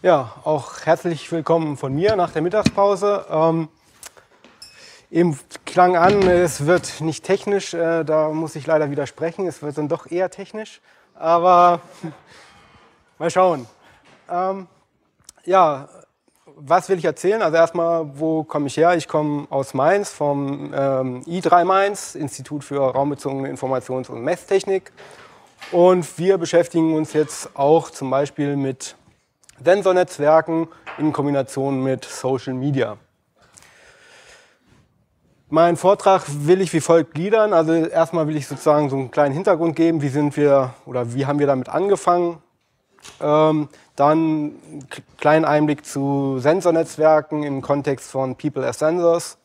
Ja, auch herzlich willkommen von mir nach der Mittagspause. Ähm, eben klang an, es wird nicht technisch, äh, da muss ich leider widersprechen, es wird dann doch eher technisch, aber mal schauen. Ähm, ja, was will ich erzählen? Also erstmal, wo komme ich her? Ich komme aus Mainz vom ähm, I3 Mainz, Institut für raumbezogene Informations- und Messtechnik. Und wir beschäftigen uns jetzt auch zum Beispiel mit Sensornetzwerken in Kombination mit Social Media. Mein Vortrag will ich wie folgt gliedern. Also erstmal will ich sozusagen so einen kleinen Hintergrund geben, wie sind wir oder wie haben wir damit angefangen. Ähm, dann einen kleinen Einblick zu Sensornetzwerken im Kontext von People as Sensors.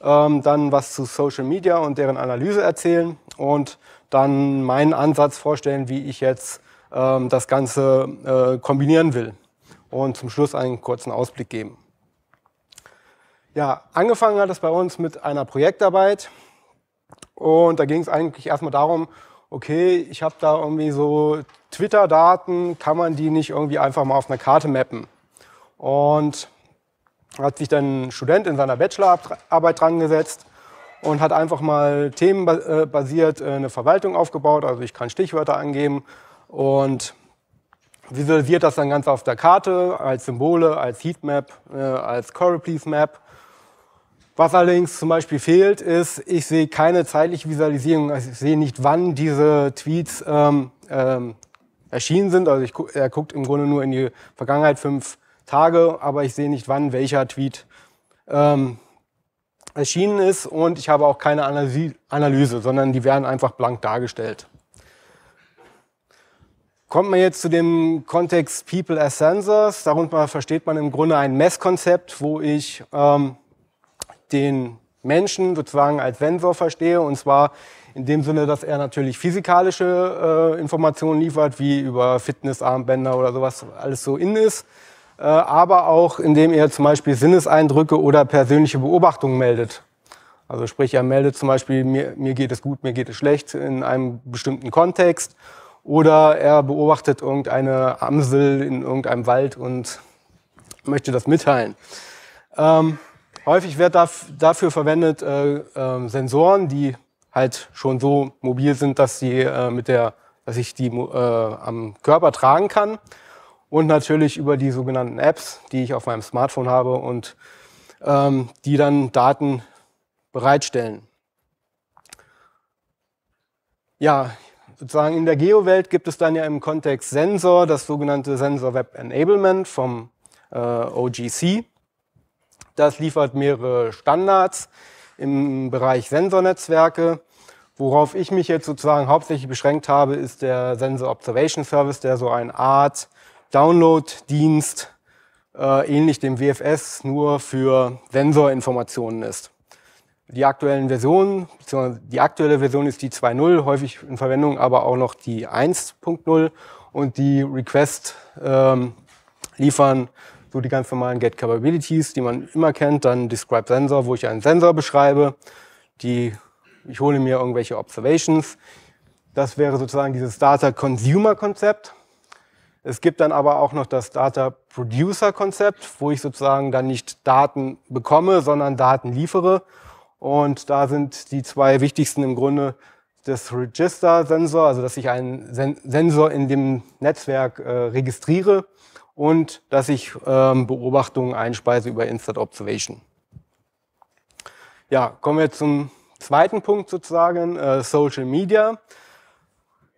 Ähm, dann was zu Social Media und deren Analyse erzählen und dann meinen Ansatz vorstellen, wie ich jetzt ähm, das Ganze äh, kombinieren will und zum Schluss einen kurzen Ausblick geben. Ja, angefangen hat es bei uns mit einer Projektarbeit und da ging es eigentlich erstmal darum, okay, ich habe da irgendwie so Twitter-Daten, kann man die nicht irgendwie einfach mal auf einer Karte mappen? Und hat sich dann ein Student in seiner Bachelorarbeit dran gesetzt und hat einfach mal themenbasiert äh, äh, eine Verwaltung aufgebaut. Also ich kann Stichwörter angeben und visualisiert das dann ganz auf der Karte als Symbole, als Heatmap, äh, als Choroplies Map. Was allerdings zum Beispiel fehlt, ist, ich sehe keine zeitliche Visualisierung. Also ich sehe nicht, wann diese Tweets ähm, ähm, erschienen sind. Also ich, er guckt im Grunde nur in die Vergangenheit fünf Tage, aber ich sehe nicht, wann welcher Tweet ähm, erschienen ist. Und ich habe auch keine Analyse, sondern die werden einfach blank dargestellt. Kommt man jetzt zu dem Kontext People as Sensors, darunter versteht man im Grunde ein Messkonzept, wo ich ähm, den Menschen sozusagen als Sensor verstehe, und zwar in dem Sinne, dass er natürlich physikalische äh, Informationen liefert, wie über Fitnessarmbänder oder sowas alles so in ist, äh, aber auch indem er zum Beispiel Sinneseindrücke oder persönliche Beobachtungen meldet. Also sprich, er meldet zum Beispiel, mir, mir geht es gut, mir geht es schlecht in einem bestimmten Kontext oder er beobachtet irgendeine Amsel in irgendeinem Wald und möchte das mitteilen. Ähm, häufig wird dafür verwendet äh, äh, Sensoren, die halt schon so mobil sind, dass sie äh, mit der, dass ich die äh, am Körper tragen kann und natürlich über die sogenannten Apps, die ich auf meinem Smartphone habe und ähm, die dann Daten bereitstellen. Ja, sozusagen in der Geo-Welt gibt es dann ja im Kontext Sensor das sogenannte Sensor Web Enablement vom äh, OGC. Das liefert mehrere Standards im Bereich Sensornetzwerke. Worauf ich mich jetzt sozusagen hauptsächlich beschränkt habe, ist der Sensor Observation Service, der so eine Art Download-Dienst äh, ähnlich dem WFS nur für Sensorinformationen ist die aktuellen Versionen, die aktuelle Version ist die 2.0, häufig in Verwendung, aber auch noch die 1.0 und die Request ähm, liefern so die ganz normalen Get Capabilities, die man immer kennt, dann Describe Sensor, wo ich einen Sensor beschreibe, die ich hole mir irgendwelche Observations. Das wäre sozusagen dieses Data Consumer Konzept. Es gibt dann aber auch noch das Data Producer Konzept, wo ich sozusagen dann nicht Daten bekomme, sondern Daten liefere und da sind die zwei wichtigsten im Grunde das Register-Sensor, also dass ich einen Sen Sensor in dem Netzwerk äh, registriere und dass ich ähm, Beobachtungen einspeise über Instant Observation. Ja, kommen wir zum zweiten Punkt sozusagen, äh, Social Media.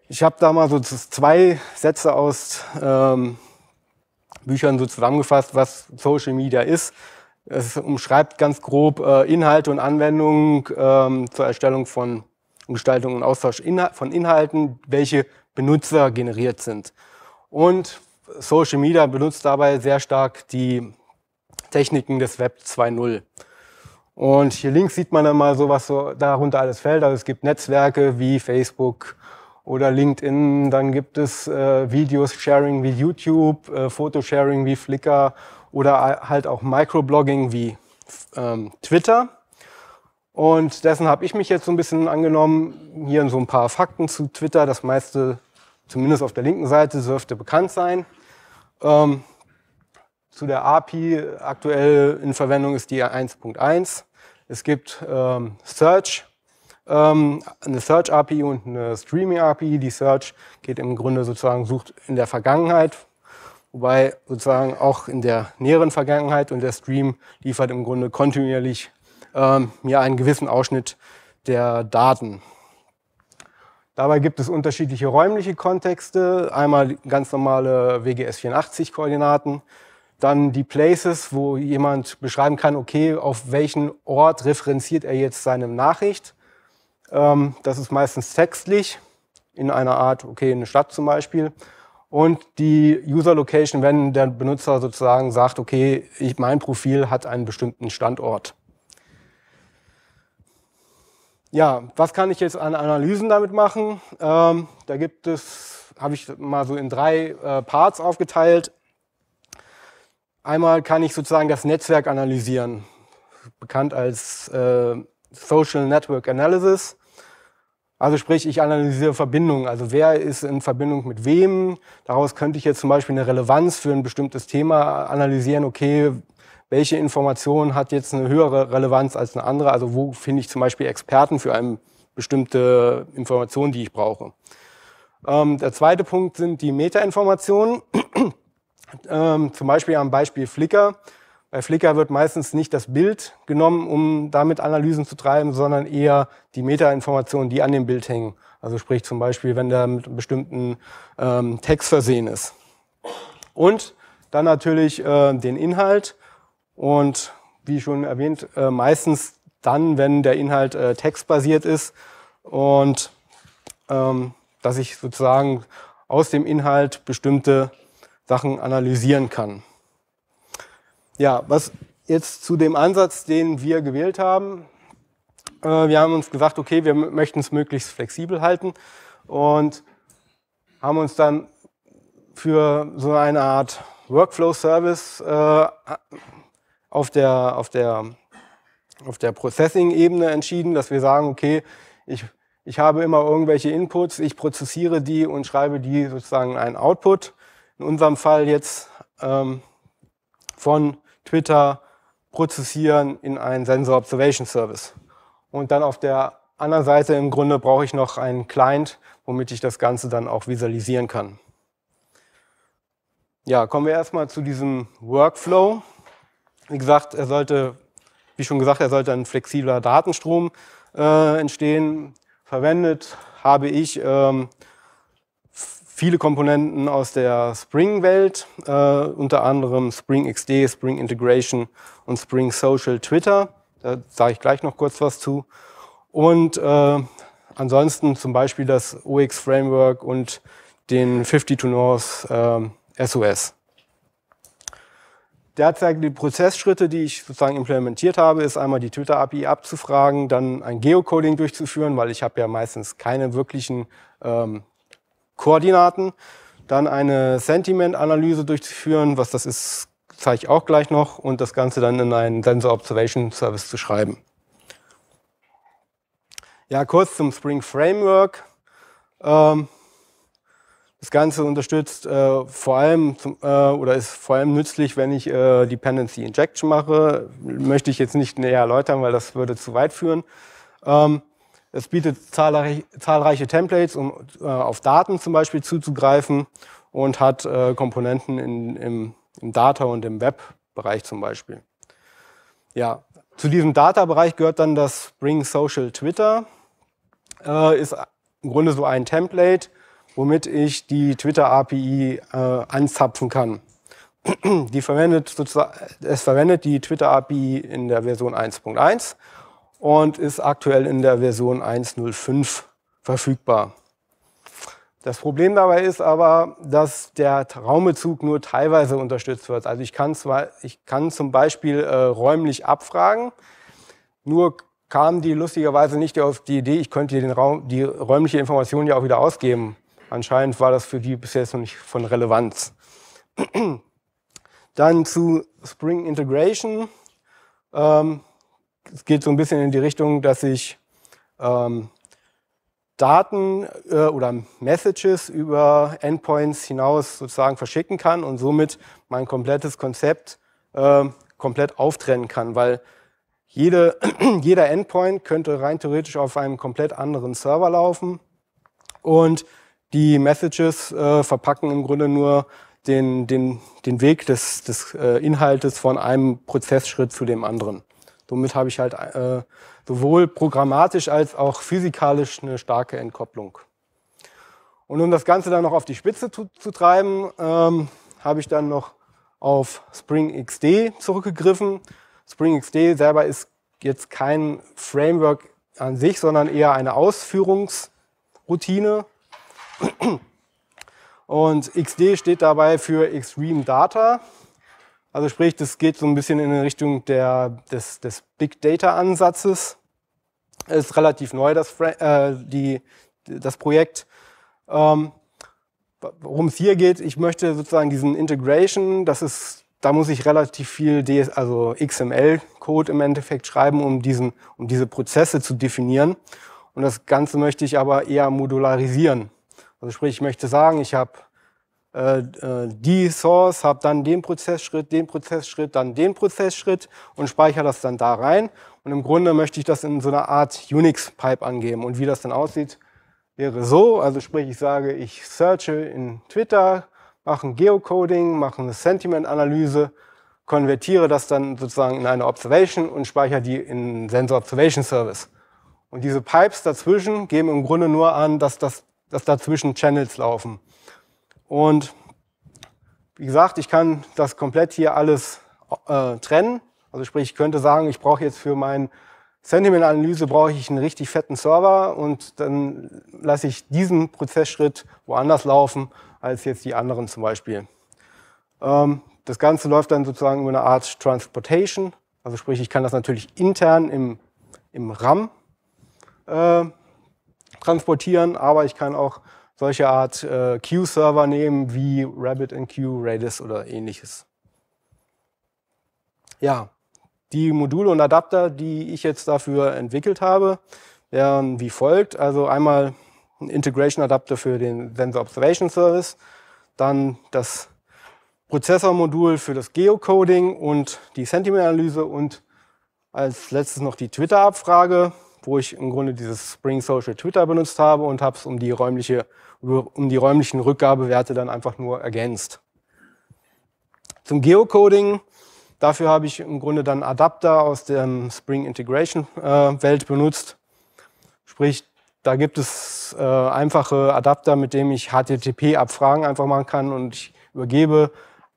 Ich habe da mal so zwei Sätze aus ähm, Büchern so zusammengefasst, was Social Media ist. Es umschreibt ganz grob äh, Inhalte und Anwendungen ähm, zur Erstellung von Gestaltung und Austausch inha von Inhalten, welche Benutzer generiert sind. Und Social Media benutzt dabei sehr stark die Techniken des Web 2.0. Und hier links sieht man dann mal so, was so darunter alles fällt. Also es gibt Netzwerke wie Facebook oder LinkedIn, dann gibt es äh, Videos-Sharing wie YouTube, äh, Fotosharing wie Flickr oder halt auch Microblogging wie ähm, Twitter. Und dessen habe ich mich jetzt so ein bisschen angenommen. Hier so ein paar Fakten zu Twitter. Das meiste, zumindest auf der linken Seite, dürfte bekannt sein. Ähm, zu der API aktuell in Verwendung ist die 1.1. Es gibt ähm, Search, ähm, eine Search API und eine Streaming API. Die Search geht im Grunde sozusagen, sucht in der Vergangenheit Wobei sozusagen auch in der näheren Vergangenheit und der Stream liefert im Grunde kontinuierlich ähm, mir einen gewissen Ausschnitt der Daten. Dabei gibt es unterschiedliche räumliche Kontexte. Einmal ganz normale WGS-84-Koordinaten, dann die Places, wo jemand beschreiben kann, okay, auf welchen Ort referenziert er jetzt seine Nachricht. Ähm, das ist meistens textlich in einer Art, okay, eine Stadt zum Beispiel und die User Location, wenn der Benutzer sozusagen sagt, okay, ich, mein Profil hat einen bestimmten Standort. Ja, was kann ich jetzt an Analysen damit machen? Ähm, da gibt es, habe ich mal so in drei äh, Parts aufgeteilt. Einmal kann ich sozusagen das Netzwerk analysieren, bekannt als äh, Social Network Analysis. Also sprich, ich analysiere Verbindungen. Also wer ist in Verbindung mit wem? Daraus könnte ich jetzt zum Beispiel eine Relevanz für ein bestimmtes Thema analysieren. Okay, welche Information hat jetzt eine höhere Relevanz als eine andere? Also wo finde ich zum Beispiel Experten für eine bestimmte Information, die ich brauche? Ähm, der zweite Punkt sind die Metainformationen. ähm, zum Beispiel am Beispiel Flickr bei Flickr wird meistens nicht das Bild genommen, um damit Analysen zu treiben, sondern eher die Metainformationen, die an dem Bild hängen. Also sprich zum Beispiel, wenn der mit einem bestimmten ähm, Text versehen ist. Und dann natürlich äh, den Inhalt und wie schon erwähnt, äh, meistens dann, wenn der Inhalt äh, textbasiert ist und ähm, dass ich sozusagen aus dem Inhalt bestimmte Sachen analysieren kann ja, was jetzt zu dem Ansatz, den wir gewählt haben. Äh, wir haben uns gesagt, okay, wir möchten es möglichst flexibel halten und haben uns dann für so eine Art Workflow-Service äh, auf der, auf der, auf der Processing-Ebene entschieden, dass wir sagen, okay, ich, ich habe immer irgendwelche Inputs, ich prozessiere die und schreibe die sozusagen einen Output. In unserem Fall jetzt ähm, von Twitter prozessieren in einen Sensor Observation Service. Und dann auf der anderen Seite im Grunde brauche ich noch einen Client, womit ich das Ganze dann auch visualisieren kann. Ja, kommen wir erstmal zu diesem Workflow. Wie gesagt, er sollte, wie schon gesagt, er sollte ein flexibler Datenstrom äh, entstehen. Verwendet habe ich ähm, viele Komponenten aus der Spring-Welt, äh, unter anderem Spring XD, Spring Integration und Spring Social Twitter. Da sage ich gleich noch kurz was zu. Und äh, ansonsten zum Beispiel das OX Framework und den 50 to North äh, SOS. Derzeit die Prozessschritte, die ich sozusagen implementiert habe, ist einmal die Twitter-API abzufragen, dann ein Geocoding durchzuführen, weil ich habe ja meistens keine wirklichen ähm, Koordinaten, dann eine Sentiment-Analyse durchzuführen, was das ist, zeige ich auch gleich noch, und das Ganze dann in einen Sensor Observation Service zu schreiben. Ja, kurz zum Spring Framework. Ähm, das Ganze unterstützt äh, vor allem äh, oder ist vor allem nützlich, wenn ich äh, Dependency Injection mache. Möchte ich jetzt nicht näher erläutern, weil das würde zu weit führen. Ähm, es bietet zahlreiche Templates, um äh, auf Daten zum Beispiel zuzugreifen und hat äh, Komponenten in, im, im Data- und im Web-Bereich zum Beispiel. Ja, zu diesem Data-Bereich gehört dann das Spring Social Twitter. Äh, ist im Grunde so ein Template, womit ich die Twitter-API anzapfen kann. Die verwendet es verwendet die Twitter-API in der Version 1.1 und ist aktuell in der Version 1.05 verfügbar. Das Problem dabei ist aber, dass der Raumbezug nur teilweise unterstützt wird. Also ich kann, zwar, ich kann zum Beispiel äh, räumlich abfragen, nur kamen die lustigerweise nicht auf die Idee, ich könnte den Raum, die räumliche Information ja auch wieder ausgeben. Anscheinend war das für die bisher jetzt noch nicht von Relevanz. Dann zu Spring Integration. Ähm, es geht so ein bisschen in die Richtung, dass ich ähm, Daten äh, oder Messages über Endpoints hinaus sozusagen verschicken kann und somit mein komplettes Konzept äh, komplett auftrennen kann, weil jede, jeder Endpoint könnte rein theoretisch auf einem komplett anderen Server laufen und die Messages äh, verpacken im Grunde nur den, den, den Weg des, des äh, Inhaltes von einem Prozessschritt zu dem anderen. Somit habe ich halt äh, sowohl programmatisch als auch physikalisch eine starke Entkopplung. Und um das Ganze dann noch auf die Spitze zu, zu treiben, ähm, habe ich dann noch auf Spring XD zurückgegriffen. Spring XD selber ist jetzt kein Framework an sich, sondern eher eine Ausführungsroutine. Und XD steht dabei für Extreme Data. Also sprich, das geht so ein bisschen in Richtung der, des, des Big Data-Ansatzes. Ist relativ neu, das, äh, die, das Projekt. Ähm, worum es hier geht, ich möchte sozusagen diesen Integration, das ist, da muss ich relativ viel DS, also XML-Code im Endeffekt schreiben, um, diesen, um diese Prozesse zu definieren. Und das Ganze möchte ich aber eher modularisieren. Also sprich, ich möchte sagen, ich habe äh, äh, die Source, habe dann den Prozessschritt, den Prozessschritt, dann den Prozessschritt und speichere das dann da rein. Und im Grunde möchte ich das in so einer Art Unix-Pipe angeben. Und wie das dann aussieht, wäre so. Also sprich, ich sage, ich searche in Twitter, mache ein Geocoding, mache eine Sentiment-Analyse, konvertiere das dann sozusagen in eine Observation und speichere die in Sensor Observation Service. Und diese Pipes dazwischen geben im Grunde nur an, dass, das, dass dazwischen Channels laufen. Und wie gesagt, ich kann das komplett hier alles äh, trennen. Also sprich, ich könnte sagen, ich brauche jetzt für meine Sentiment-Analyse brauche ich einen richtig fetten Server und dann lasse ich diesen Prozessschritt woanders laufen als jetzt die anderen zum Beispiel. Ähm, das Ganze läuft dann sozusagen über eine Art Transportation. Also sprich, ich kann das natürlich intern im, im RAM äh, transportieren, aber ich kann auch solche Art äh, Queue-Server nehmen wie Rabbit and RabbitMQ, Redis oder ähnliches. Ja, die Module und Adapter, die ich jetzt dafür entwickelt habe, wären wie folgt. Also einmal ein Integration Adapter für den Sensor Observation Service, dann das Prozessormodul für das Geocoding und die Sentiment-Analyse und als letztes noch die Twitter-Abfrage wo ich im Grunde dieses Spring Social Twitter benutzt habe und habe es um die räumliche, um die räumlichen Rückgabewerte dann einfach nur ergänzt. Zum Geocoding, dafür habe ich im Grunde dann Adapter aus der Spring Integration äh, Welt benutzt. Sprich, da gibt es äh, einfache Adapter, mit denen ich HTTP-Abfragen einfach machen kann und ich übergebe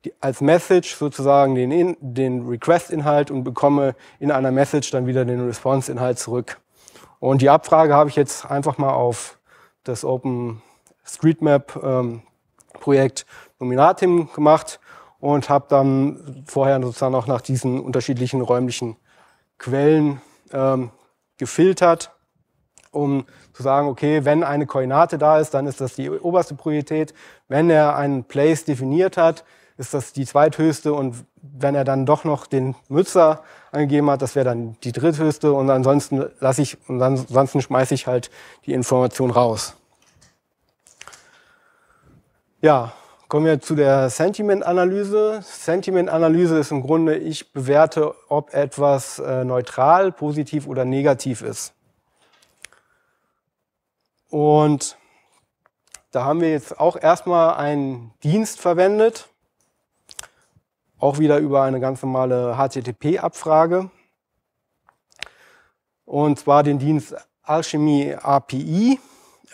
die, als Message sozusagen den, den Request-Inhalt und bekomme in einer Message dann wieder den Response-Inhalt zurück. Und die Abfrage habe ich jetzt einfach mal auf das OpenStreetMap-Projekt ähm, Nominatim gemacht und habe dann vorher sozusagen auch nach diesen unterschiedlichen räumlichen Quellen ähm, gefiltert, um zu sagen, okay, wenn eine Koordinate da ist, dann ist das die oberste Priorität. Wenn er einen Place definiert hat, ist das die zweithöchste und wenn er dann doch noch den Mützer angegeben hat, das wäre dann die dritthöchste und ansonsten lasse ich und ansonsten schmeiße ich halt die Information raus. Ja, kommen wir zu der Sentiment-Analyse. Sentiment-Analyse ist im Grunde, ich bewerte, ob etwas äh, neutral, positiv oder negativ ist. Und da haben wir jetzt auch erstmal einen Dienst verwendet auch wieder über eine ganz normale HTTP-Abfrage. Und zwar den Dienst Alchemy API.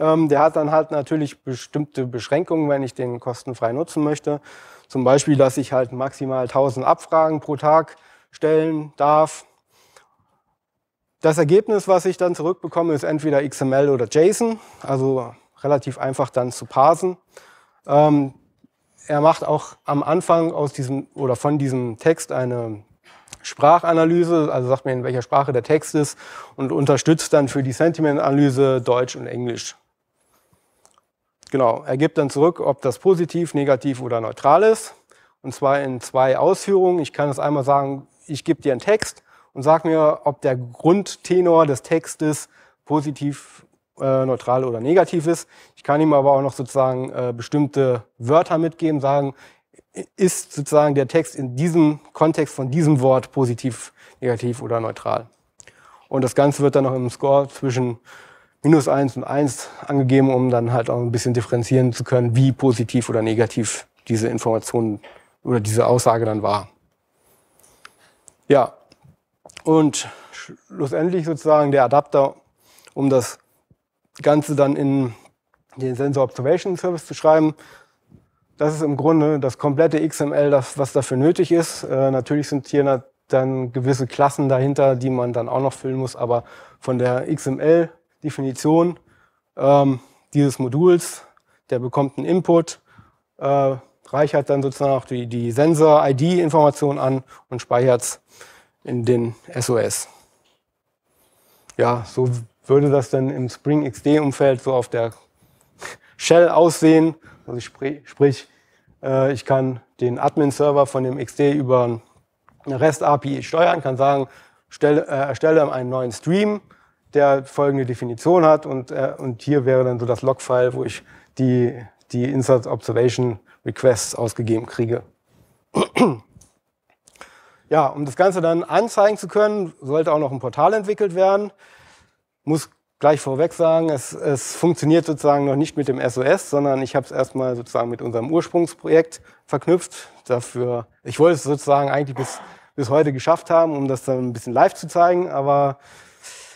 Ähm, der hat dann halt natürlich bestimmte Beschränkungen, wenn ich den kostenfrei nutzen möchte. Zum Beispiel, dass ich halt maximal 1000 Abfragen pro Tag stellen darf. Das Ergebnis, was ich dann zurückbekomme, ist entweder XML oder JSON, also relativ einfach dann zu parsen. Ähm, er macht auch am Anfang aus diesem oder von diesem Text eine Sprachanalyse, also sagt mir, in welcher Sprache der Text ist und unterstützt dann für die Sentimentanalyse Deutsch und Englisch. Genau, er gibt dann zurück, ob das positiv, negativ oder neutral ist. Und zwar in zwei Ausführungen. Ich kann es einmal sagen, ich gebe dir einen Text und sag mir, ob der Grundtenor des Textes positiv äh, neutral oder negativ ist. Ich kann ihm aber auch noch sozusagen äh, bestimmte Wörter mitgeben, sagen, ist sozusagen der Text in diesem Kontext von diesem Wort positiv, negativ oder neutral. Und das Ganze wird dann noch im Score zwischen minus eins und eins angegeben, um dann halt auch ein bisschen differenzieren zu können, wie positiv oder negativ diese Information oder diese Aussage dann war. Ja, und schlussendlich sozusagen der Adapter, um das Ganze dann in den Sensor Observation Service zu schreiben. Das ist im Grunde das komplette XML, das, was dafür nötig ist. Äh, natürlich sind hier dann gewisse Klassen dahinter, die man dann auch noch füllen muss, aber von der XML-Definition ähm, dieses Moduls, der bekommt einen Input, äh, reichert dann sozusagen auch die, die Sensor-ID-Information an und speichert es in den SOS. Ja, so würde das denn im Spring XD-Umfeld so auf der Shell aussehen. Also sprich, sprich äh, ich kann den Admin-Server von dem XD über eine REST-API steuern, kann sagen, stelle, äh, erstelle einen neuen Stream, der folgende Definition hat und, äh, und hier wäre dann so das Log-File, wo ich die, die Insert Observation Requests ausgegeben kriege. ja, um das Ganze dann anzeigen zu können, sollte auch noch ein Portal entwickelt werden muss gleich vorweg sagen, es, es funktioniert sozusagen noch nicht mit dem SOS, sondern ich habe es erstmal sozusagen mit unserem Ursprungsprojekt verknüpft. Dafür, ich wollte es sozusagen eigentlich bis, bis heute geschafft haben, um das dann ein bisschen live zu zeigen, aber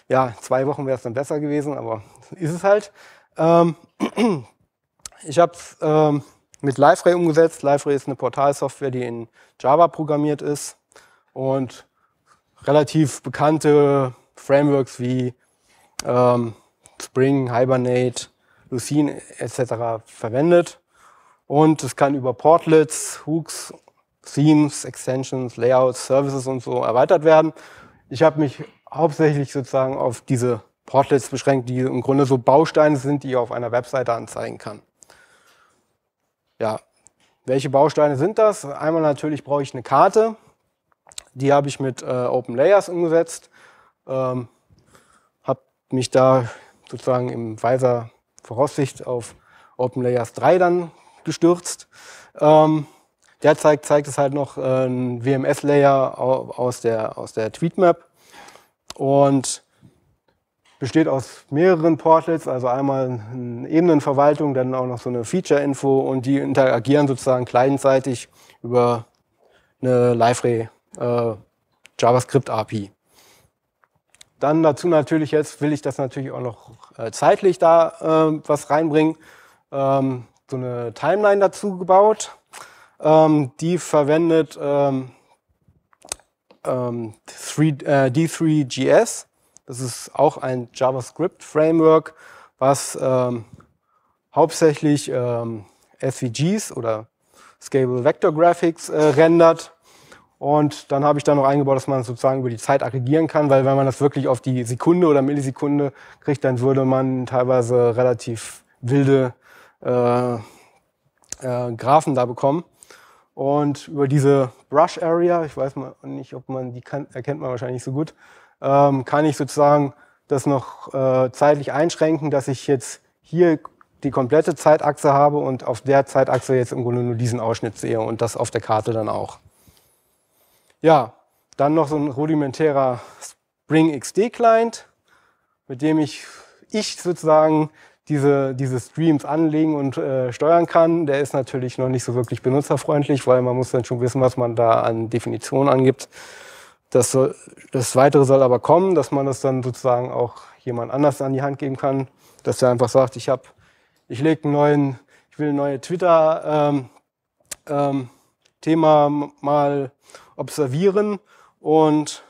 ja, zwei Wochen wäre es dann besser gewesen, aber ist es halt. Ähm, ich habe es ähm, mit Liveray umgesetzt. Liveray ist eine Portalsoftware, die in Java programmiert ist und relativ bekannte Frameworks wie ähm, Spring, Hibernate, Lucene etc. verwendet. Und es kann über Portlets, Hooks, Themes, Extensions, Layouts, Services und so erweitert werden. Ich habe mich hauptsächlich sozusagen auf diese Portlets beschränkt, die im Grunde so Bausteine sind, die ich auf einer Webseite anzeigen kann. Ja, welche Bausteine sind das? Einmal natürlich brauche ich eine Karte. Die habe ich mit äh, Open Layers umgesetzt. Ähm, mich da sozusagen im weiser Voraussicht auf Open Layers 3 dann gestürzt. Ähm, derzeit zeigt es halt noch äh, ein WMS-Layer aus der, aus der Tweetmap und besteht aus mehreren Portlets, also einmal eine Ebenenverwaltung, dann auch noch so eine Feature-Info und die interagieren sozusagen clientseitig über eine Liferay äh, JavaScript API. Dann dazu natürlich jetzt will ich das natürlich auch noch äh, zeitlich da äh, was reinbringen. Ähm, so eine Timeline dazu gebaut. Ähm, die verwendet ähm, ähm, 3, äh, D3GS. Das ist auch ein JavaScript-Framework, was ähm, hauptsächlich ähm, SVGs oder Scalable Vector Graphics äh, rendert. Und dann habe ich da noch eingebaut, dass man sozusagen über die Zeit aggregieren kann, weil wenn man das wirklich auf die Sekunde oder Millisekunde kriegt, dann würde man teilweise relativ wilde äh, äh, Graphen da bekommen. Und über diese Brush Area, ich weiß mal nicht, ob man die kann, erkennt man wahrscheinlich so gut, ähm, kann ich sozusagen das noch äh, zeitlich einschränken, dass ich jetzt hier die komplette Zeitachse habe und auf der Zeitachse jetzt im Grunde nur diesen Ausschnitt sehe und das auf der Karte dann auch. Ja, dann noch so ein rudimentärer Spring XD Client, mit dem ich, ich sozusagen diese, diese Streams anlegen und äh, steuern kann. Der ist natürlich noch nicht so wirklich benutzerfreundlich, weil man muss dann schon wissen, was man da an Definitionen angibt. Das, soll, das Weitere soll aber kommen, dass man das dann sozusagen auch jemand anders an die Hand geben kann, dass er einfach sagt, ich habe, ich lege einen neuen, ich will eine neue Twitter ähm, ähm, Thema mal observieren und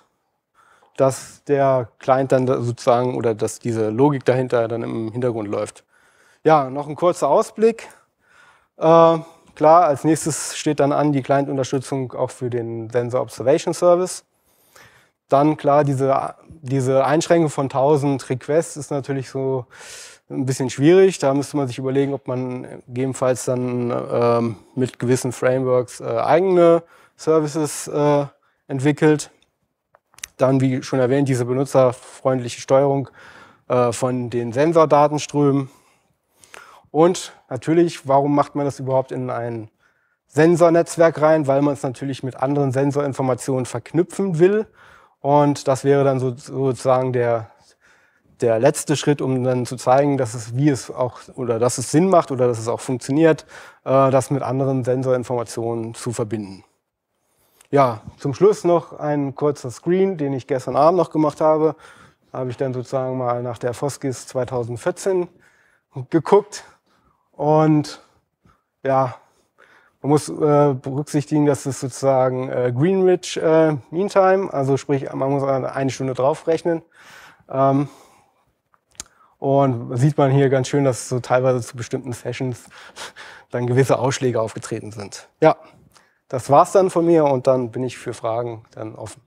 dass der Client dann sozusagen oder dass diese Logik dahinter dann im Hintergrund läuft. Ja, noch ein kurzer Ausblick. Äh, klar, als nächstes steht dann an die Client-Unterstützung auch für den Sensor Observation Service. Dann klar, diese, diese Einschränkung von 1000 Requests ist natürlich so ein bisschen schwierig. Da müsste man sich überlegen, ob man gegebenenfalls dann ähm, mit gewissen Frameworks äh, eigene Services äh, entwickelt. Dann, wie schon erwähnt, diese benutzerfreundliche Steuerung äh, von den Sensordatenströmen. Und natürlich, warum macht man das überhaupt in ein Sensornetzwerk rein? Weil man es natürlich mit anderen Sensorinformationen verknüpfen will. Und das wäre dann so, sozusagen der, der letzte Schritt, um dann zu zeigen, dass es, wie es auch, oder dass es Sinn macht oder dass es auch funktioniert, äh, das mit anderen Sensorinformationen zu verbinden. Ja, zum Schluss noch ein kurzer Screen, den ich gestern Abend noch gemacht habe. Da habe ich dann sozusagen mal nach der Foskis 2014 geguckt. Und ja, man muss äh, berücksichtigen, dass es sozusagen äh, Greenwich äh, Mean Time, also sprich, man muss eine Stunde draufrechnen. Ähm, und sieht man hier ganz schön, dass so teilweise zu bestimmten Sessions dann gewisse Ausschläge aufgetreten sind. Ja. Das war's dann von mir und dann bin ich für Fragen dann offen.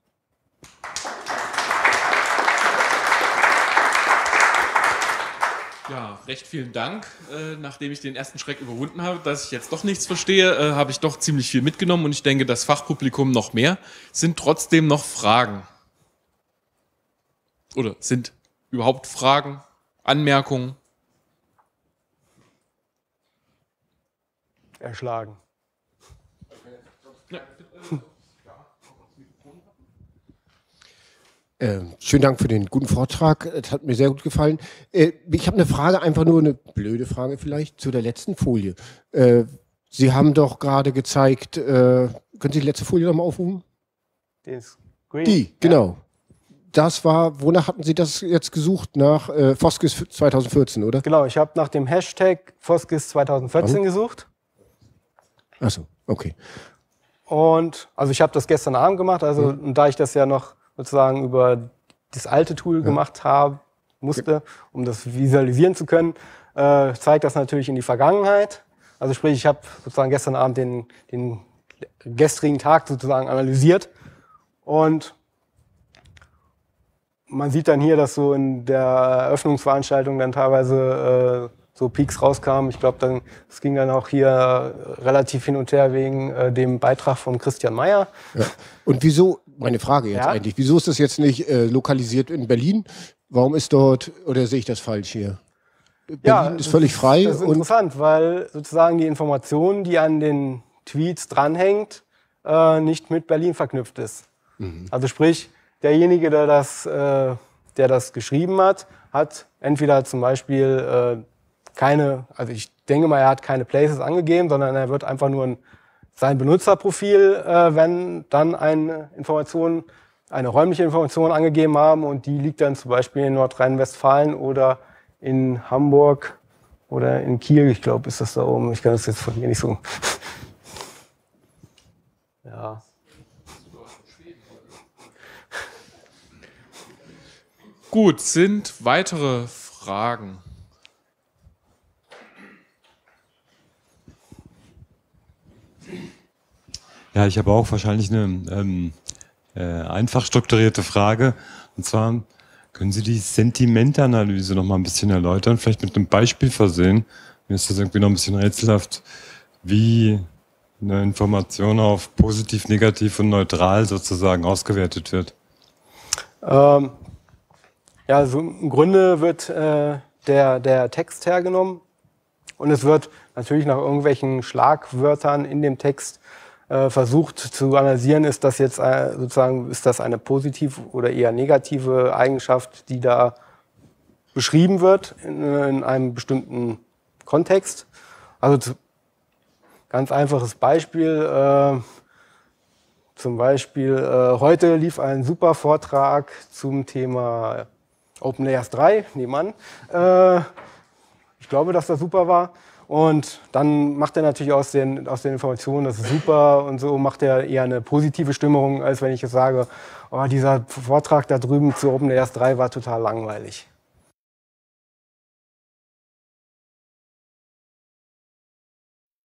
Ja, recht vielen Dank. Äh, nachdem ich den ersten Schreck überwunden habe, dass ich jetzt doch nichts verstehe, äh, habe ich doch ziemlich viel mitgenommen und ich denke, das Fachpublikum noch mehr. Sind trotzdem noch Fragen? Oder sind überhaupt Fragen, Anmerkungen? Erschlagen. Ähm, schönen Dank für den guten Vortrag. Es hat mir sehr gut gefallen. Äh, ich habe eine Frage, einfach nur eine blöde Frage vielleicht zu der letzten Folie. Äh, Sie haben doch gerade gezeigt, äh, können Sie die letzte Folie nochmal aufrufen? Die, die genau. Ja. Das war, wonach hatten Sie das jetzt gesucht? Nach äh, Foskis 2014, oder? Genau, ich habe nach dem Hashtag Foskis 2014 Warum? gesucht. Achso, okay. Und also ich habe das gestern Abend gemacht, also mhm. da ich das ja noch sozusagen über das alte Tool ja. gemacht habe, musste, um das visualisieren zu können, äh, zeigt das natürlich in die Vergangenheit. Also sprich, ich habe sozusagen gestern Abend den, den gestrigen Tag sozusagen analysiert und man sieht dann hier, dass so in der Eröffnungsveranstaltung dann teilweise äh, so Peaks rauskamen. Ich glaube, dann es ging dann auch hier äh, relativ hin und her wegen äh, dem Beitrag von Christian Meyer. Ja. Und wieso meine Frage jetzt ja? eigentlich. Wieso ist das jetzt nicht äh, lokalisiert in Berlin? Warum ist dort, oder sehe ich das falsch hier? Berlin ja, ist völlig frei. Das ist interessant, weil sozusagen die Information, die an den Tweets dranhängt, äh, nicht mit Berlin verknüpft ist. Mhm. Also sprich, derjenige, der das, äh, der das geschrieben hat, hat entweder zum Beispiel äh, keine, also ich denke mal, er hat keine Places angegeben, sondern er wird einfach nur ein sein Benutzerprofil, äh, wenn dann eine Information, eine räumliche Information angegeben haben und die liegt dann zum Beispiel in Nordrhein-Westfalen oder in Hamburg oder in Kiel, ich glaube, ist das da oben. Ich kann das jetzt von hier nicht so. ja. Gut, sind weitere Fragen? Ja, ich habe auch wahrscheinlich eine ähm, äh, einfach strukturierte Frage. Und zwar, können Sie die Sentimentanalyse noch mal ein bisschen erläutern, vielleicht mit einem Beispiel versehen? Mir ist das irgendwie noch ein bisschen rätselhaft, wie eine Information auf positiv, negativ und neutral sozusagen ausgewertet wird. Ähm, ja, also im Grunde wird äh, der, der Text hergenommen und es wird natürlich nach irgendwelchen Schlagwörtern in dem Text äh, versucht zu analysieren, ist das jetzt äh, sozusagen, ist das eine positive oder eher negative Eigenschaft, die da beschrieben wird in, einem bestimmten Kontext. Also ganz einfaches Beispiel. Äh, zum Beispiel, heute lief ein super Vortrag zum Thema OpenLayers 3, nebenan. Äh, ich glaube, dass das super war. Und dann macht er natürlich aus den, aus den Informationen, das ist super und so, macht er eher eine positive Stimmung, als wenn ich jetzt sage, oh, dieser Vortrag da drüben zu Open Airs 3 war total langweilig.